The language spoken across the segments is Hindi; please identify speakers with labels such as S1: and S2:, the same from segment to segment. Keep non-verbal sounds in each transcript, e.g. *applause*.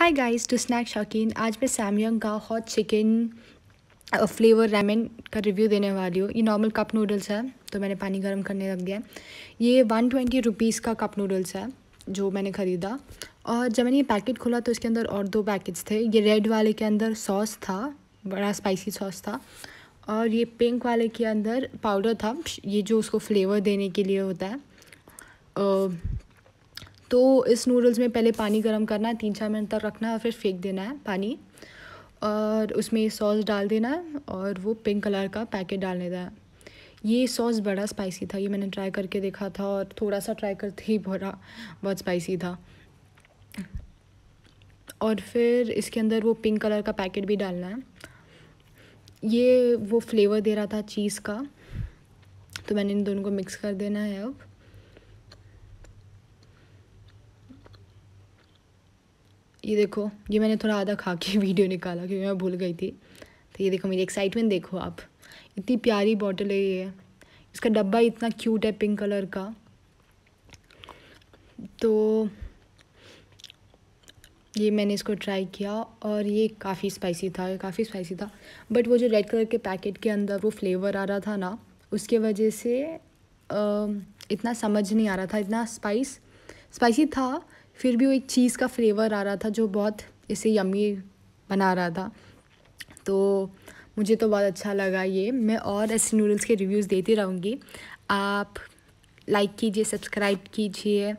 S1: हाय गाइस टू स्नैक शौकीन आज मैं सैमयंग का हॉट चिकन फ्लेवर रेमन का रिव्यू देने वाली हूँ ये नॉर्मल कप नूडल्स है तो मैंने पानी गर्म करने रख दिया ये वन ट्वेंटी रुपीज़ का कप नूडल्स है जो मैंने ख़रीदा और जब मैंने ये पैकेट खोला तो इसके अंदर और दो पैकेट्स थे ये रेड वाले के अंदर सॉस था बड़ा स्पाइसी सॉस था और ये पिंक वाले के अंदर पाउडर था ये जो उसको फ्लेवर देने के लिए होता है तो इस नूडल्स में पहले पानी गर्म करना है तीन चार मिनट तक रखना है और फिर फेंक देना है पानी और उसमें सॉस डाल देना है और वो पिंक कलर का पैकेट डाल देना है ये सॉस बड़ा स्पाइसी था ये मैंने ट्राई करके देखा था और थोड़ा सा ट्राई करते ही बड़ा बहुत स्पाइसी था और फिर इसके अंदर वो पिंक कलर का पैकेट भी डालना है ये वो फ्लेवर दे रहा था चीज़ का तो मैंने इन दोनों को मिक्स कर देना है अब ये देखो ये मैंने थोड़ा आधा खा के *laughs* वीडियो निकाला क्योंकि मैं भूल गई थी तो ये देखो मेरी एक्साइटमेंट देखो आप इतनी प्यारी बॉटल है ये इसका डब्बा इतना क्यूट है पिंक कलर का तो ये मैंने इसको ट्राई किया और ये काफ़ी स्पाइसी था काफ़ी स्पाइसी था बट वो जो रेड कलर के पैकेट के अंदर वो फ्लेवर आ रहा था ना उसके वजह से आ, इतना समझ नहीं आ रहा था इतना स्पाइस स्पाइसी था फिर भी वो एक चीज़ का फ्लेवर आ रहा था जो बहुत इसे यमी बना रहा था तो मुझे तो बहुत अच्छा लगा ये मैं और ऐसे नूडल्स के रिव्यूज़ देती रहूँगी आप लाइक कीजिए सब्सक्राइब कीजिए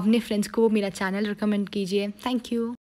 S1: अपने फ्रेंड्स को मेरा चैनल रिकमेंड कीजिए थैंक यू